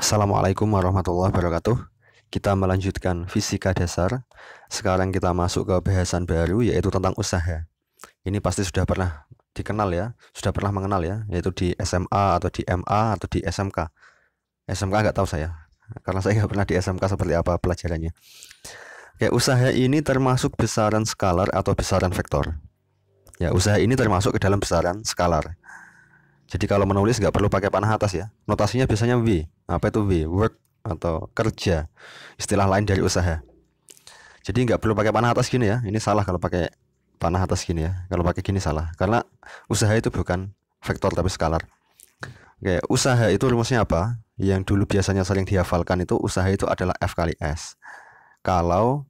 Assalamualaikum warahmatullahi wabarakatuh. Kita melanjutkan fisika dasar. Sekarang kita masuk ke bahasan baru yaitu tentang usaha. Ini pasti sudah pernah dikenal ya, sudah pernah mengenal ya, yaitu di SMA atau di MA atau di SMK. SMK nggak tahu saya, karena saya nggak pernah di SMK seperti apa pelajarannya. Ya, usaha ini termasuk besaran skalar atau besaran vektor. Ya, usaha ini termasuk ke dalam besaran skalar. Jadi kalau menulis nggak perlu pakai panah atas ya. Notasinya biasanya W. Apa itu W? Work atau kerja. Istilah lain dari usaha. Jadi nggak perlu pakai panah atas gini ya. Ini salah kalau pakai panah atas gini ya. Kalau pakai gini salah. Karena usaha itu bukan vektor tapi skalar. Oke, usaha itu rumusnya apa? Yang dulu biasanya sering dihafalkan itu usaha itu adalah F kali S. Kalau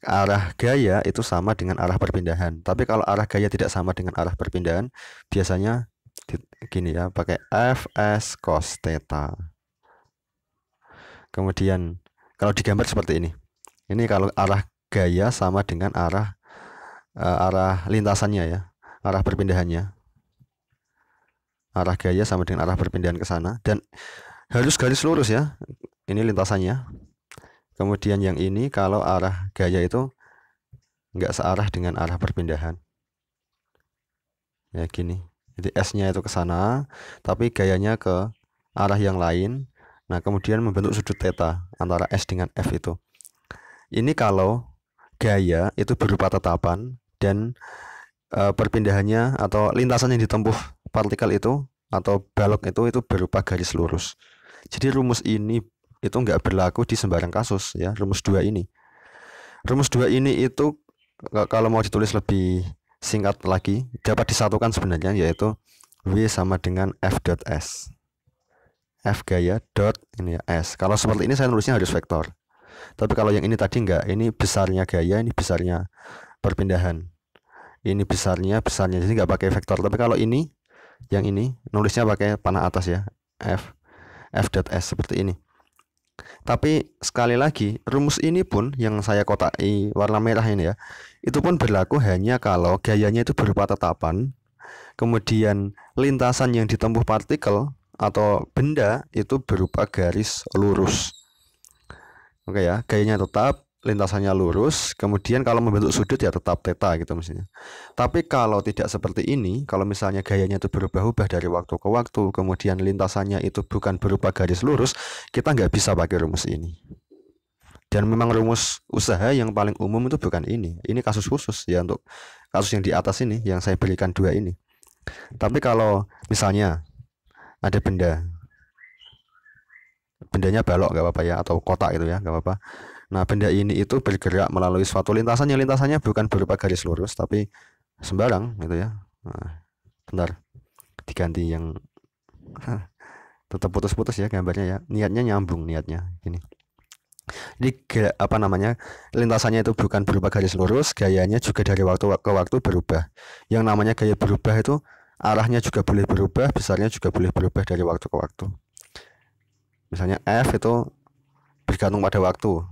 arah gaya itu sama dengan arah perpindahan. Tapi kalau arah gaya tidak sama dengan arah perpindahan, biasanya gini ya pakai fs cos theta kemudian kalau digambar seperti ini ini kalau arah gaya sama dengan arah uh, arah lintasannya ya arah perpindahannya arah gaya sama dengan arah perpindahan ke sana dan harus garis lurus ya ini lintasannya kemudian yang ini kalau arah gaya itu enggak searah dengan arah perpindahan ya gini jadi S-nya itu ke sana, tapi gayanya ke arah yang lain. Nah, kemudian membentuk sudut theta antara S dengan F itu. Ini kalau gaya itu berupa tetapan dan e, perpindahannya atau lintasan yang ditempuh partikel itu atau balok itu itu berupa garis lurus. Jadi rumus ini itu nggak berlaku di sembarang kasus ya, rumus dua ini. Rumus dua ini itu kalau mau ditulis lebih singkat lagi dapat disatukan sebenarnya yaitu W sama dengan F dot S F gaya dot ini ya S kalau seperti ini saya nulisnya harus vektor tapi kalau yang ini tadi enggak ini besarnya gaya ini besarnya perpindahan ini besarnya besarnya jadi enggak pakai vektor tapi kalau ini yang ini nulisnya pakai panah atas ya F F dot S seperti ini tapi sekali lagi, rumus ini pun yang saya kotaki warna merah ini ya, itu pun berlaku hanya kalau gayanya itu berupa tetapan, kemudian lintasan yang ditempuh partikel atau benda itu berupa garis lurus. Oke ya, gayanya tetap, lintasannya lurus, kemudian kalau membentuk sudut ya tetap teta gitu maksudnya. Tapi kalau tidak seperti ini, kalau misalnya gayanya itu berubah-ubah dari waktu ke waktu, kemudian lintasannya itu bukan berupa garis lurus, kita nggak bisa pakai rumus ini. Dan memang rumus usaha yang paling umum itu bukan ini. Ini kasus khusus ya untuk kasus yang di atas ini, yang saya berikan dua ini. Tapi kalau misalnya ada benda, bendanya balok nggak apa-apa ya, atau kotak itu ya nggak apa-apa Nah, benda ini itu bergerak melalui suatu lintasan yang lintasannya bukan berupa garis lurus tapi sembarang gitu ya. Nah, bentar. Diganti yang tetap putus-putus ya gambarnya ya. Niatnya nyambung niatnya gini. Jadi apa namanya lintasannya itu bukan berupa garis lurus, gayanya juga dari waktu ke waktu berubah. Yang namanya gaya berubah itu arahnya juga boleh berubah, besarnya juga boleh berubah dari waktu ke waktu. Misalnya F itu bergantung pada waktu,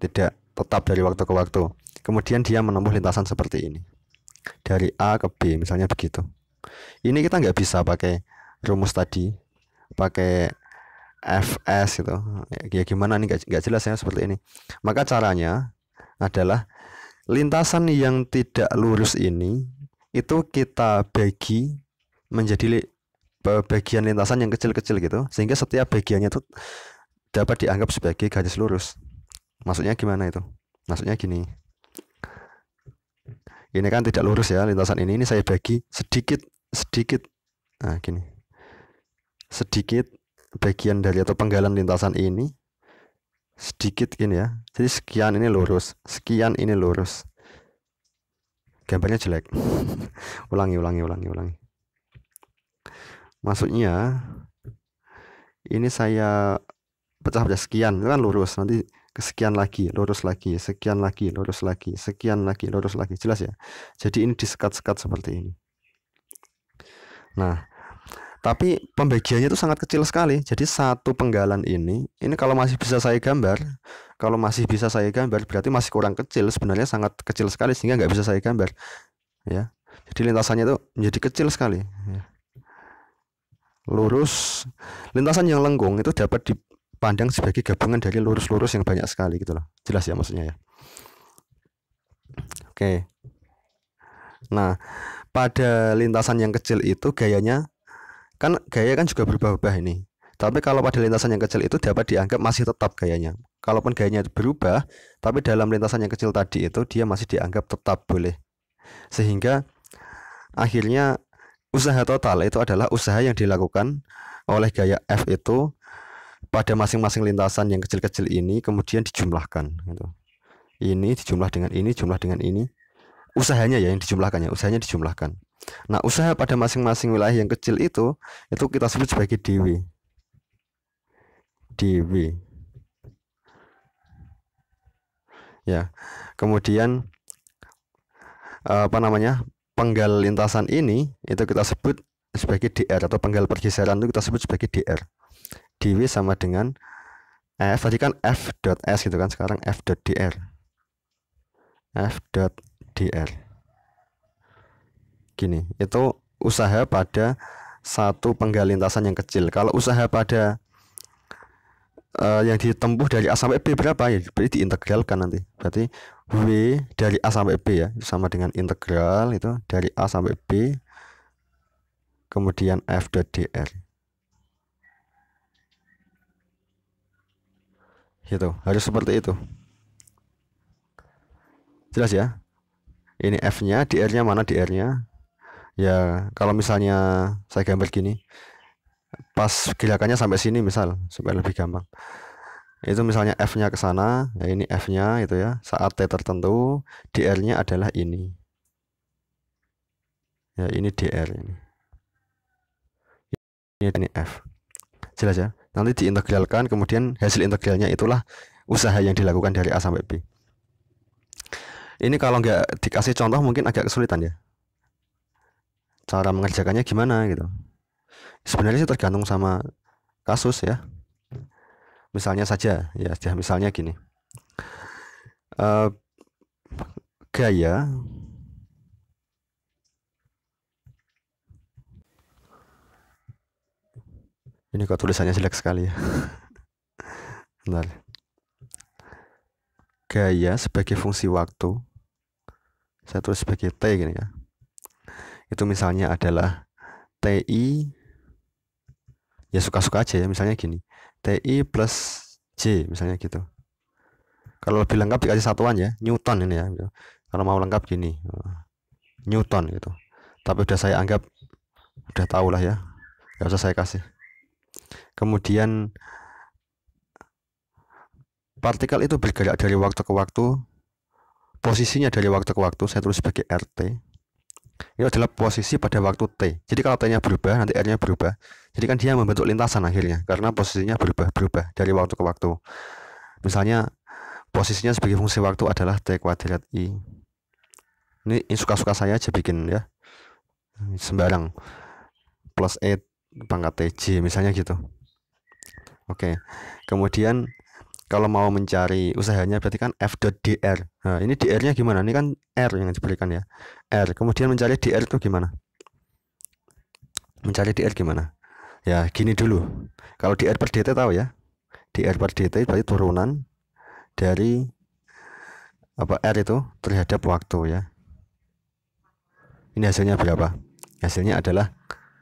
tidak tetap dari waktu ke waktu. Kemudian dia menempuh lintasan seperti ini. Dari A ke B misalnya begitu. Ini kita nggak bisa pakai rumus tadi, pakai FS itu. Ya gimana nih nggak jelas ya seperti ini. Maka caranya adalah lintasan yang tidak lurus ini itu kita bagi menjadi bagian lintasan yang kecil-kecil gitu sehingga setiap bagiannya itu dapat dianggap sebagai garis lurus maksudnya gimana itu maksudnya gini ini kan tidak lurus ya lintasan ini ini saya bagi sedikit sedikit nah gini sedikit bagian dari atau penggalan lintasan ini sedikit ini ya jadi sekian ini lurus sekian ini lurus gambarnya jelek ulangi ulangi ulangi ulangi maksudnya ini saya pecah-pecah sekian itu kan lurus nanti sekian lagi, lurus lagi, sekian lagi, lurus lagi, sekian lagi, lurus lagi. Jelas ya? Jadi ini disekat-sekat seperti ini. Nah, tapi pembagiannya itu sangat kecil sekali. Jadi satu penggalan ini, ini kalau masih bisa saya gambar, kalau masih bisa saya gambar berarti masih kurang kecil. Sebenarnya sangat kecil sekali sehingga nggak bisa saya gambar. Ya, jadi lintasannya itu menjadi kecil sekali. Ya. Lurus, lintasan yang lengkung itu dapat di, pandang sebagai gabungan dari lurus-lurus yang banyak sekali gitu loh. Jelas ya maksudnya ya. Oke. Nah, pada lintasan yang kecil itu gayanya kan gaya kan juga berubah-ubah ini. Tapi kalau pada lintasan yang kecil itu dapat dianggap masih tetap gayanya. Kalaupun gayanya berubah, tapi dalam lintasan yang kecil tadi itu dia masih dianggap tetap boleh. Sehingga akhirnya usaha total itu adalah usaha yang dilakukan oleh gaya F itu pada masing-masing lintasan yang kecil-kecil ini kemudian dijumlahkan gitu. Ini dijumlah dengan ini, jumlah dengan ini. Usahanya ya yang dijumlahkan ya, usahanya dijumlahkan. Nah, usaha pada masing-masing wilayah yang kecil itu itu kita sebut sebagai dw. Dw. Ya. Kemudian eh, apa namanya? penggal lintasan ini itu kita sebut sebagai DR atau penggal pergeseran itu kita sebut sebagai DR dw sama dengan f tadi kan f dot s gitu kan sekarang f dot dr f dot dr gini itu usaha pada satu penggal lintasan yang kecil kalau usaha pada uh, yang ditempuh dari A sampai B berapa ya berarti diintegralkan nanti berarti W dari A sampai B ya sama dengan integral itu dari A sampai B kemudian F dot dr gitu harus seperti itu jelas ya ini F nya di R nya mana di R nya ya kalau misalnya saya gambar gini pas gerakannya sampai sini misal supaya lebih gampang itu misalnya F nya ke sana ya ini F nya itu ya saat T tertentu DR nya adalah ini ya ini DR ini ini, ini F jelas ya nanti diintegralkan kemudian hasil integralnya itulah usaha yang dilakukan dari A sampai B ini kalau nggak dikasih contoh mungkin agak kesulitan ya cara mengerjakannya gimana gitu sebenarnya sih tergantung sama kasus ya misalnya saja ya misalnya gini uh, gaya ini kok tulisannya jelek sekali ya Bentar. gaya sebagai fungsi waktu saya tulis sebagai T gini ya itu misalnya adalah TI ya suka-suka aja ya misalnya gini TI plus J misalnya gitu kalau lebih lengkap dikasih satuan ya Newton ini ya gitu. kalau mau lengkap gini eh, Newton gitu tapi udah saya anggap udah tau lah ya nggak usah saya kasih kemudian partikel itu bergerak dari waktu ke waktu posisinya dari waktu ke waktu saya tulis sebagai RT itu adalah posisi pada waktu T jadi kalau T nya berubah nanti R nya berubah jadi kan dia membentuk lintasan akhirnya karena posisinya berubah-berubah dari waktu ke waktu misalnya posisinya sebagai fungsi waktu adalah T kuadrat I ini suka-suka saya aja bikin ya sembarang plus 8 e pangkat TJ misalnya gitu oke kemudian kalau mau mencari usahanya berarti kan f.dr nah ini dr-nya gimana ini kan r yang diberikan ya r kemudian mencari dr itu gimana mencari dr gimana ya gini dulu kalau dr per dt tahu ya dr per dt berarti turunan dari apa r itu terhadap waktu ya ini hasilnya berapa hasilnya adalah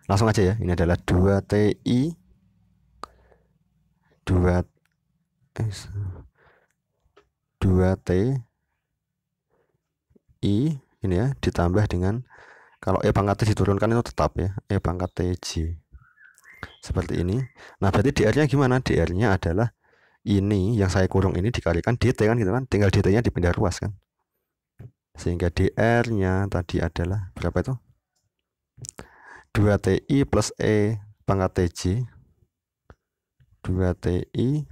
langsung aja ya ini adalah 2 TI 2 2 T I ini ya ditambah dengan kalau E pangkat T diturunkan itu tetap ya E pangkat T J seperti ini nah berarti DR nya gimana DR nya adalah ini yang saya kurung ini dikalikan DT kan gitu kan tinggal DT nya dipindah ruas kan sehingga DR nya tadi adalah berapa itu 2TI plus E pangkat TJ 2TI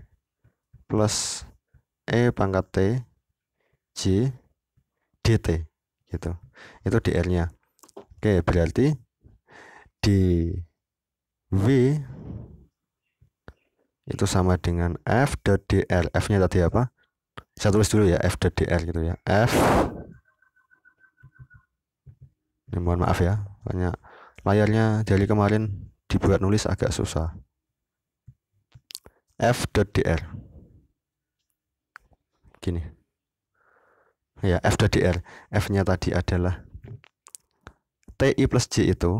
plus E pangkat T J DT gitu itu DR nya oke berarti D W itu sama dengan F dot DR F nya tadi apa saya tulis dulu ya F dot DR gitu ya F ini mohon maaf ya banyak layarnya dari kemarin dibuat nulis agak susah f.dr gini ya f.dr f nya tadi adalah ti plus j itu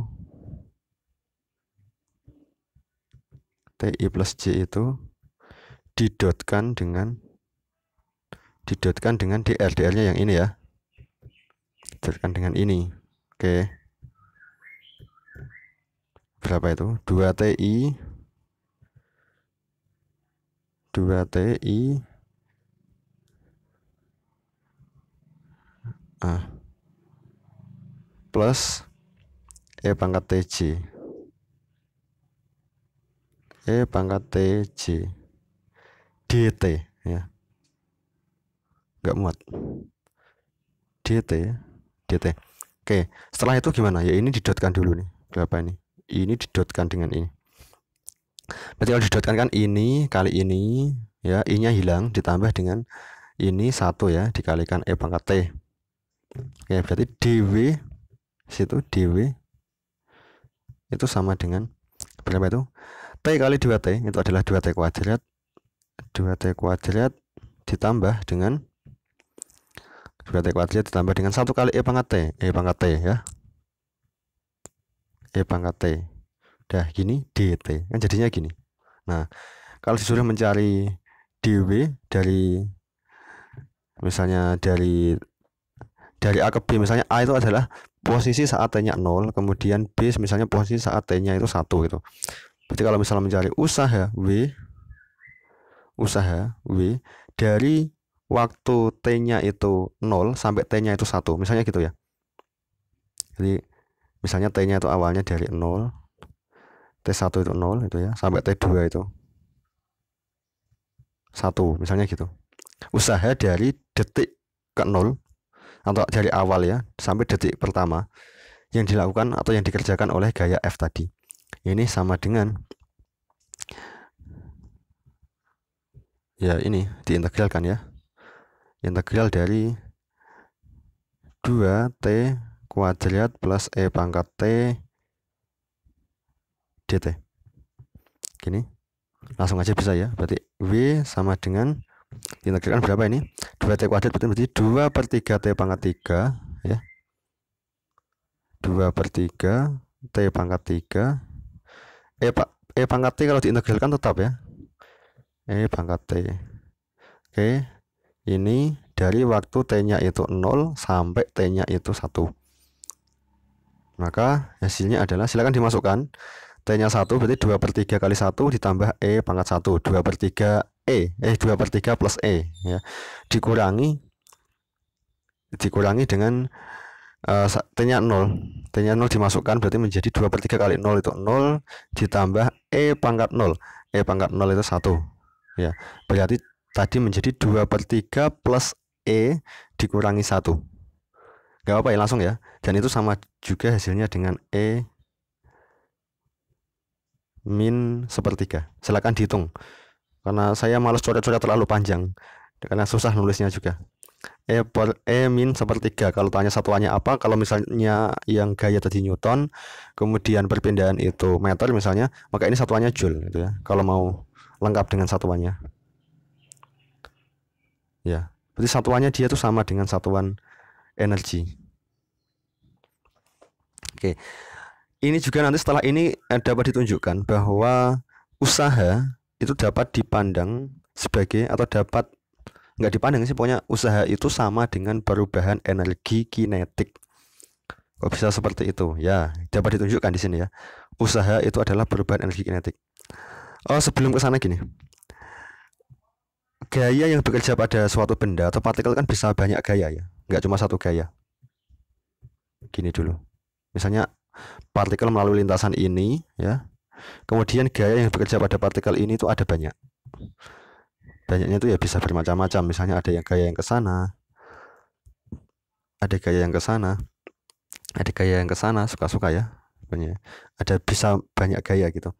ti plus j itu didotkan dengan didotkan dengan dr dr nya yang ini ya didotkan dengan ini oke okay berapa itu 2 TI 2 TI ah plus E pangkat TJ E pangkat TJ DT ya nggak muat DT DT oke setelah itu gimana ya ini didotkan dulu nih berapa ini ini didotkan dengan ini berarti kalau didotkan kan ini kali ini ya ini hilang ditambah dengan ini satu ya dikalikan e pangkat t oke berarti dw situ dw itu sama dengan berapa itu t kali 2t itu adalah 2t kuadrat 2t kuadrat ditambah dengan 2t kuadrat ditambah dengan satu kali e pangkat t e pangkat t ya E pangkat T udah gini DT kan jadinya gini nah kalau disuruh mencari DW dari misalnya dari dari A ke B misalnya A itu adalah posisi saat T-nya 0 kemudian B misalnya posisi saat T-nya itu satu gitu. berarti kalau misalnya mencari usaha W usaha W dari waktu T-nya itu 0 sampai T-nya itu satu misalnya gitu ya jadi misalnya T-nya itu awalnya dari 0 T1 itu 0 itu ya sampai T2 itu 1 misalnya gitu usaha dari detik ke 0 atau dari awal ya sampai detik pertama yang dilakukan atau yang dikerjakan oleh gaya F tadi ini sama dengan ya ini diintegralkan ya integral dari 2T kuadrat plus E pangkat T DT. Gini. Langsung aja bisa ya. Berarti W sama dengan diintegrasikan berapa ini? 2T kuadrat berarti 2 per 3T pangkat 3 ya. 2 per 3 T pangkat 3 ya. E, pak, e pangkat T kalau diintegralkan tetap ya. E pangkat T. Oke. Ini dari waktu T-nya itu 0 sampai T-nya itu 1 maka hasilnya adalah silakan dimasukkan T-nya 1 berarti 2 per 3 kali 1 ditambah E pangkat 1 2 per 3 E eh 2 per 3 plus E ya dikurangi dikurangi dengan uh, T-nya 0 T-nya 0 dimasukkan berarti menjadi 2 per 3 kali 0 itu 0 ditambah E pangkat 0 E pangkat 0 itu 1 ya berarti tadi menjadi 2 per 3 plus E dikurangi 1 Gak apa ya langsung ya. Dan itu sama juga hasilnya dengan E min sepertiga. Silahkan dihitung. Karena saya males coret-coret terlalu panjang. Karena susah nulisnya juga. E, per, e min sepertiga. Kalau tanya satuannya apa, kalau misalnya yang gaya tadi Newton, kemudian perpindahan itu meter misalnya, maka ini satuannya Joule. Gitu ya. Kalau mau lengkap dengan satuannya. Ya, berarti satuannya dia itu sama dengan satuan energi. Oke. Ini juga nanti setelah ini eh, dapat ditunjukkan bahwa usaha itu dapat dipandang sebagai atau dapat nggak dipandang sih pokoknya usaha itu sama dengan perubahan energi kinetik. Kok bisa seperti itu? Ya, dapat ditunjukkan di sini ya. Usaha itu adalah perubahan energi kinetik. Oh, sebelum ke sana gini. Gaya yang bekerja pada suatu benda atau partikel kan bisa banyak gaya ya nggak cuma satu gaya gini dulu misalnya partikel melalui lintasan ini ya kemudian gaya yang bekerja pada partikel ini itu ada banyak banyaknya itu ya bisa bermacam-macam misalnya ada yang gaya yang ke sana ada gaya yang ke sana ada gaya yang ke sana suka-suka ya sebenarnya ya. ada bisa banyak gaya gitu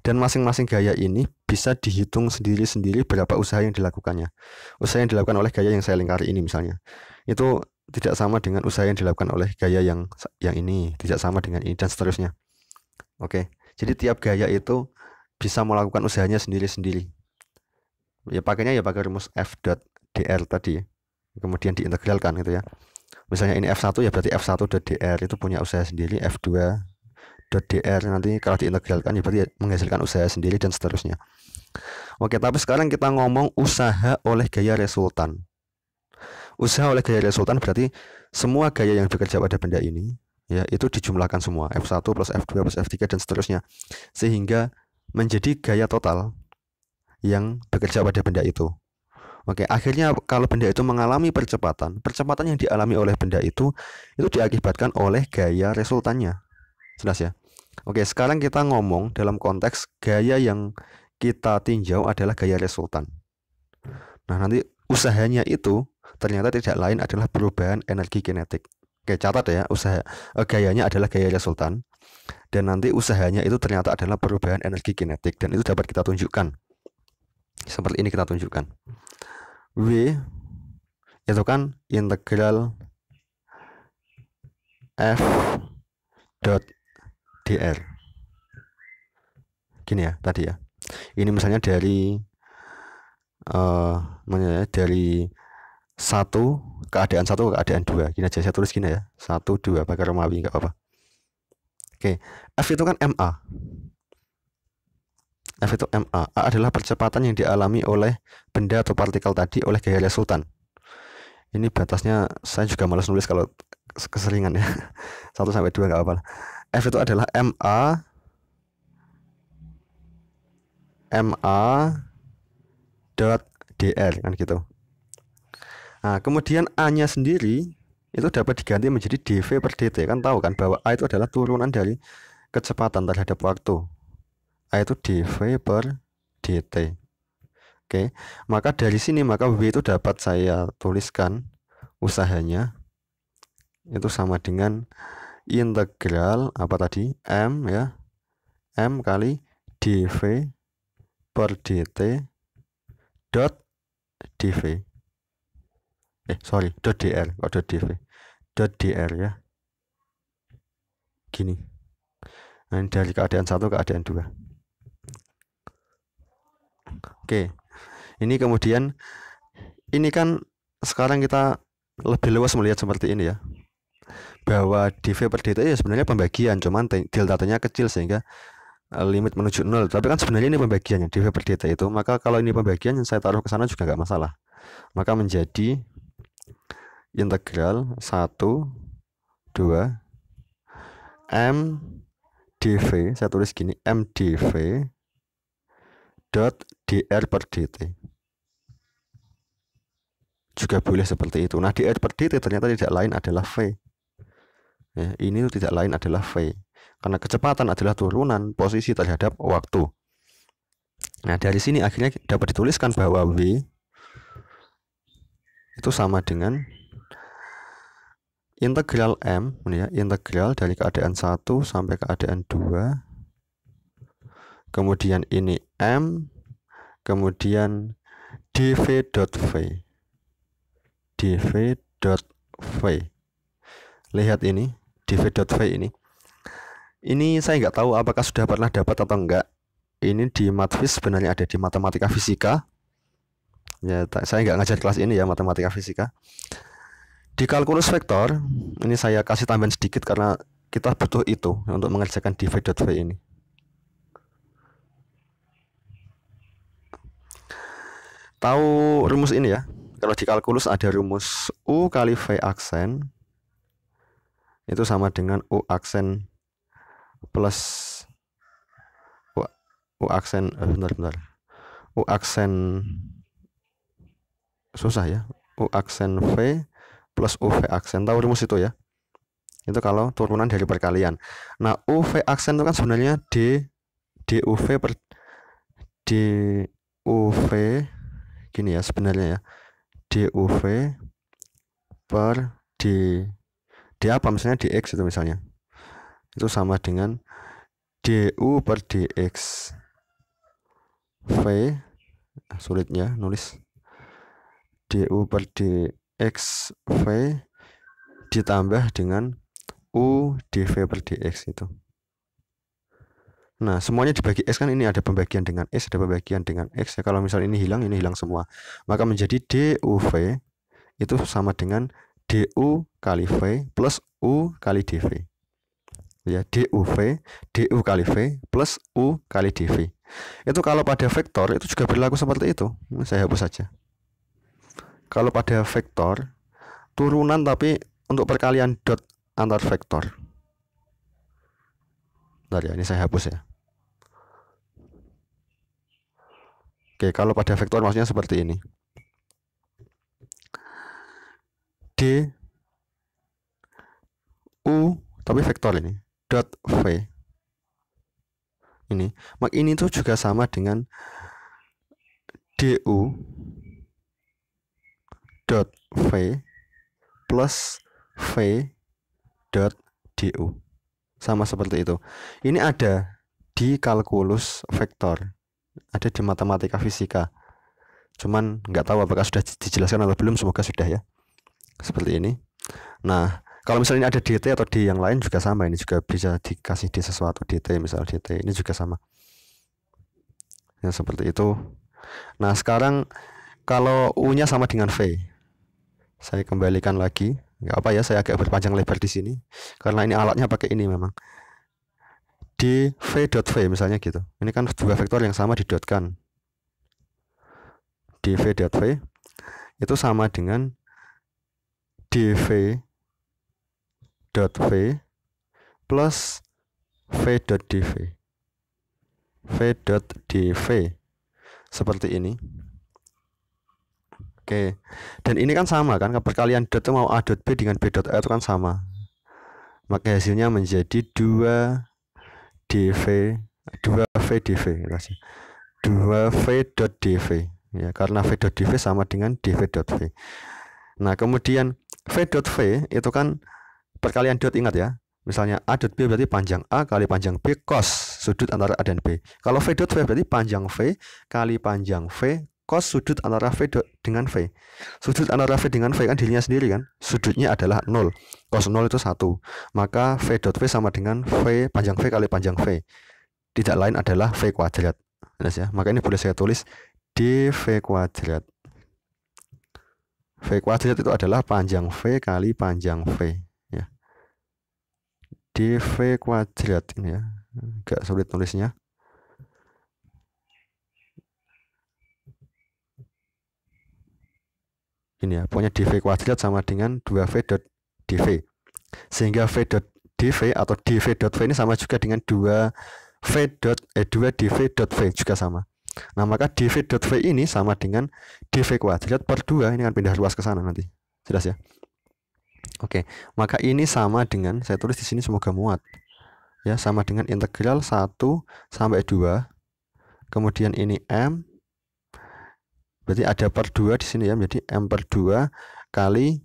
dan masing-masing gaya ini bisa dihitung sendiri-sendiri berapa usaha yang dilakukannya usaha yang dilakukan oleh gaya yang saya lingkari ini misalnya itu tidak sama dengan usaha yang dilakukan oleh gaya yang yang ini tidak sama dengan ini dan seterusnya oke jadi tiap gaya itu bisa melakukan usahanya sendiri-sendiri ya pakainya ya pakai rumus f dot dr tadi kemudian diintegralkan gitu ya misalnya ini f1 ya berarti f1 dot dr itu punya usaha sendiri f2 dot dr nanti kalau diintegralkan ya berarti menghasilkan usaha sendiri dan seterusnya oke tapi sekarang kita ngomong usaha oleh gaya resultan usaha oleh gaya resultan berarti semua gaya yang bekerja pada benda ini ya itu dijumlahkan semua F1 plus F2 plus F3 dan seterusnya sehingga menjadi gaya total yang bekerja pada benda itu. Oke, akhirnya kalau benda itu mengalami percepatan, percepatan yang dialami oleh benda itu itu diakibatkan oleh gaya resultannya. Jelas ya? Oke, sekarang kita ngomong dalam konteks gaya yang kita tinjau adalah gaya resultan. Nah, nanti usahanya itu ternyata tidak lain adalah perubahan energi kinetik. Oke, catat ya, usaha eh, gayanya adalah gaya resultan dan nanti usahanya itu ternyata adalah perubahan energi kinetik dan itu dapat kita tunjukkan. Seperti ini kita tunjukkan. W itu kan integral f dot dr gini ya tadi ya ini misalnya dari uh, dari satu keadaan satu keadaan dua gini aja saya tulis gini ya satu dua pakai romawi nggak apa-apa oke f itu kan ma F itu MA. A adalah percepatan yang dialami oleh benda atau partikel tadi oleh gaya resultan. Ini batasnya saya juga malas nulis kalau keseringan ya. satu sampai dua nggak apa-apa. F itu adalah MA MA dot DR kan gitu. Nah, kemudian A-nya sendiri itu dapat diganti menjadi dv per dt kan tahu kan bahwa a itu adalah turunan dari kecepatan terhadap waktu a itu dv per dt oke maka dari sini maka w itu dapat saya tuliskan usahanya itu sama dengan integral apa tadi m ya m kali dv per dt dot dv eh sorry .dr kok .dv .dr ya gini nah, dari keadaan satu keadaan dua oke ini kemudian ini kan sekarang kita lebih luas melihat seperti ini ya bahwa dv per dt ya sebenarnya pembagian cuman datanya kecil sehingga eh, limit menuju nol tapi kan sebenarnya ini pembagiannya dv per dt itu maka kalau ini pembagian yang saya taruh ke sana juga nggak masalah maka menjadi integral 1 2 m dv saya tulis gini m dv dot dr per dt juga boleh seperti itu nah dr per dt ternyata tidak lain adalah v ya, ini tidak lain adalah v karena kecepatan adalah turunan posisi terhadap waktu nah dari sini akhirnya dapat dituliskan bahwa v itu sama dengan integral M ya, integral dari keadaan 1 sampai keadaan 2. Kemudian ini M, kemudian dv dv dot v, dot v, Lihat ini, dv dot v ini. Ini saya nggak tahu apakah sudah pernah dapat atau enggak. Ini di matfis sebenarnya ada di matematika fisika. Ya, saya nggak ngajar kelas ini ya matematika fisika di kalkulus vektor, ini saya kasih tambahan sedikit karena kita butuh itu untuk mengerjakan di v.v ini. Tahu rumus ini ya? Kalau di kalkulus ada rumus U kali V aksen itu sama dengan U aksen plus U, U aksen eh, bentar bentar. U aksen susah ya. U aksen V plus UV aksen. Tahu rumus itu ya? Itu kalau turunan dari perkalian. Nah, UV aksen itu kan sebenarnya D DUV per DUV gini ya sebenarnya ya. DUV per D D apa misalnya DX itu misalnya. Itu sama dengan DU per DX V sulitnya nulis DU per D xv ditambah dengan u dv per dx itu. Nah, semuanya dibagi X kan ini ada pembagian dengan X, ada pembagian dengan X. Ya, kalau misal ini hilang, ini hilang semua. Maka menjadi DUV itu sama dengan DU kali V plus U kali DV. Ya, DUV, DU kali V plus U kali DV. Itu kalau pada vektor itu juga berlaku seperti itu. Saya hapus saja kalau pada vektor turunan tapi untuk perkalian dot antar vektor. Bentar ya, ini saya hapus ya. Oke, kalau pada vektor maksudnya seperti ini. D U tapi vektor ini dot V ini mak ini tuh juga sama dengan D u dot v plus v dot du sama seperti itu ini ada di kalkulus vektor ada di matematika fisika cuman nggak tahu apakah sudah dijelaskan atau belum semoga sudah ya seperti ini nah kalau misalnya ini ada DT atau di yang lain juga sama ini juga bisa dikasih di sesuatu DT misal DT ini juga sama ya seperti itu nah sekarang kalau U nya sama dengan V saya kembalikan lagi nggak apa ya saya agak berpanjang lebar di sini karena ini alatnya pakai ini memang di dot v misalnya gitu ini kan dua vektor yang sama didotkan di kan. v itu sama dengan dv dot v plus v dot dv v dot dv seperti ini Oke. Dan ini kan sama kan perkalian dot mau A dot B dengan B dot l itu kan sama. Maka hasilnya menjadi 2 DV 2V DV kasih. 2V dot DV ya karena V dot DV sama dengan DV dot V. Nah, kemudian V dot V itu kan perkalian dot ingat ya. Misalnya A dot B berarti panjang A kali panjang B cos sudut antara A dan B. Kalau V dot V berarti panjang V kali panjang V cos sudut antara V dengan V. Sudut antara V dengan V kan dirinya sendiri kan. Sudutnya adalah 0. Cos 0 itu 1. Maka V dot V sama dengan V panjang V kali panjang V. Tidak lain adalah V kuadrat. Jelas ya. Maka ini boleh saya tulis dV kuadrat. V kuadrat itu adalah panjang V kali panjang V ya. dV kuadrat ini ya. Enggak sulit tulisnya. ini ya pokoknya dv kuadrat sama dengan 2v dot dv sehingga v dot dv atau dv dot v ini sama juga dengan 2v dot eh 2 dv dot v juga sama nah maka dv dot v ini sama dengan dv kuadrat per 2 ini akan pindah luas ke sana nanti jelas ya oke maka ini sama dengan saya tulis di sini semoga muat ya sama dengan integral 1 sampai 2 kemudian ini m berarti ada per 2 di sini ya menjadi M per 2 kali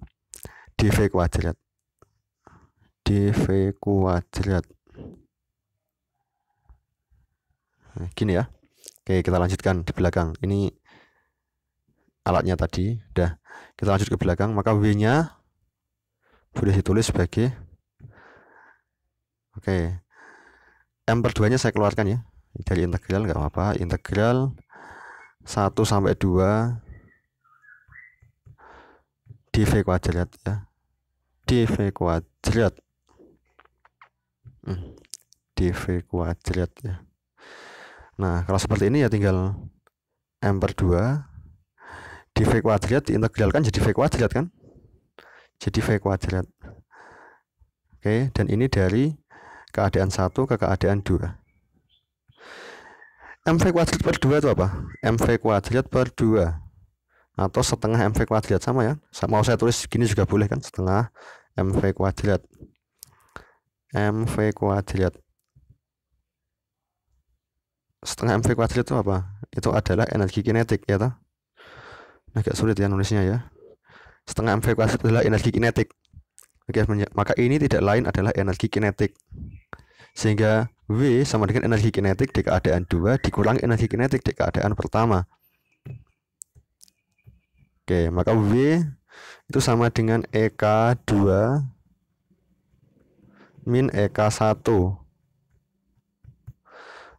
DV kuadrat DV kuadrat nah, gini ya Oke kita lanjutkan di belakang ini alatnya tadi udah kita lanjut ke belakang maka W nya boleh ditulis sebagai Oke M per 2 nya saya keluarkan ya dari integral nggak apa-apa integral 1 sampai 2 di V kuadrat ya di V kuadrat hmm. di V kuadrat ya nah kalau seperti ini ya tinggal M per 2 di V kuadrat diintegralkan jadi V kuadrat kan jadi V kuadrat oke dan ini dari keadaan 1 ke keadaan 2 MV kuadrat per 2 itu apa? MV kuadrat per 2 atau setengah MV kuadrat sama ya mau saya tulis gini juga boleh kan setengah MV kuadrat MV kuadrat setengah MV kuadrat itu apa? itu adalah energi kinetik ya toh? Nah, agak sulit ya nulisnya ya setengah MV kuadrat adalah energi kinetik Oke, maka ini tidak lain adalah energi kinetik sehingga W sama dengan energi kinetik di keadaan 2 dikurang energi kinetik di keadaan pertama. Oke, maka W itu sama dengan EK2 min EK1.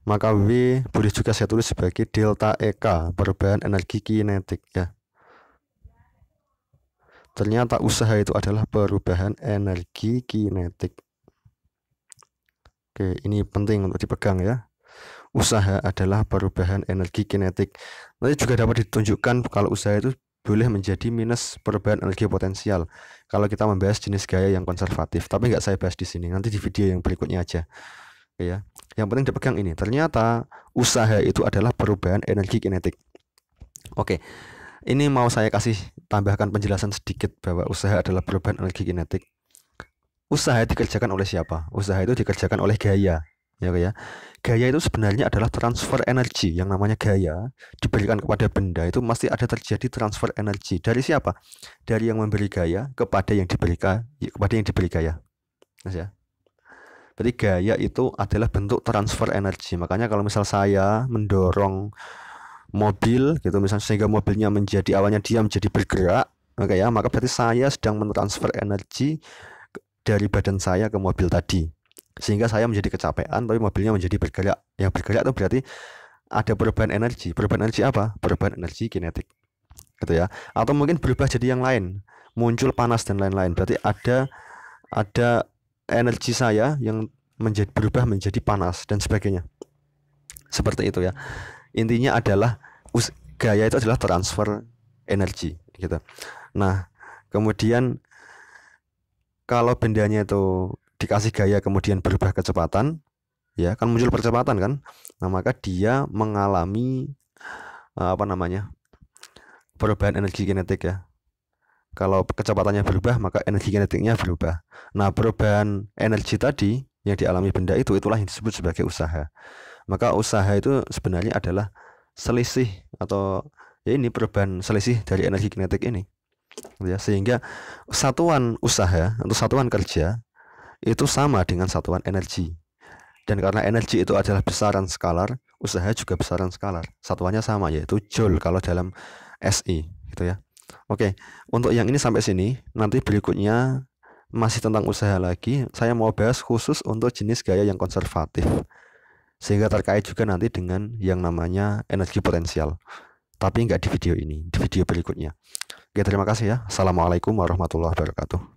Maka W boleh juga saya tulis sebagai delta EK, perubahan energi kinetik ya. Ternyata usaha itu adalah perubahan energi kinetik. Oke, ini penting untuk dipegang ya. Usaha adalah perubahan energi kinetik. Nanti juga dapat ditunjukkan kalau usaha itu boleh menjadi minus perubahan energi potensial kalau kita membahas jenis gaya yang konservatif. Tapi nggak saya bahas di sini, nanti di video yang berikutnya aja. Oke ya. Yang penting dipegang ini. Ternyata usaha itu adalah perubahan energi kinetik. Oke. Ini mau saya kasih tambahkan penjelasan sedikit bahwa usaha adalah perubahan energi kinetik usaha itu dikerjakan oleh siapa? Usaha itu dikerjakan oleh gaya, ya ya. Gaya itu sebenarnya adalah transfer energi yang namanya gaya diberikan kepada benda itu masih ada terjadi transfer energi dari siapa? Dari yang memberi gaya kepada yang diberikan kepada yang diberi gaya. Mas ya. Berarti gaya itu adalah bentuk transfer energi. Makanya kalau misal saya mendorong mobil gitu misalnya sehingga mobilnya menjadi awalnya diam jadi bergerak, maka ya maka berarti saya sedang mentransfer energi dari badan saya ke mobil tadi sehingga saya menjadi kecapean tapi mobilnya menjadi bergerak yang bergerak itu berarti ada perubahan energi perubahan energi apa perubahan energi kinetik gitu ya atau mungkin berubah jadi yang lain muncul panas dan lain-lain berarti ada ada energi saya yang menjadi berubah menjadi panas dan sebagainya seperti itu ya intinya adalah us gaya itu adalah transfer energi gitu nah kemudian kalau bendanya itu dikasih gaya kemudian berubah kecepatan ya kan muncul percepatan kan nah maka dia mengalami eh, apa namanya perubahan energi kinetik ya kalau kecepatannya berubah maka energi kinetiknya berubah nah perubahan energi tadi yang dialami benda itu itulah yang disebut sebagai usaha maka usaha itu sebenarnya adalah selisih atau ya ini perubahan selisih dari energi kinetik ini ya sehingga satuan usaha ya, atau satuan kerja itu sama dengan satuan energi dan karena energi itu adalah besaran skalar usaha juga besaran skalar satuannya sama yaitu joule kalau dalam SI e, gitu ya oke untuk yang ini sampai sini nanti berikutnya masih tentang usaha lagi saya mau bahas khusus untuk jenis gaya yang konservatif sehingga terkait juga nanti dengan yang namanya energi potensial tapi nggak di video ini di video berikutnya Oke, terima kasih ya. Assalamualaikum warahmatullahi wabarakatuh.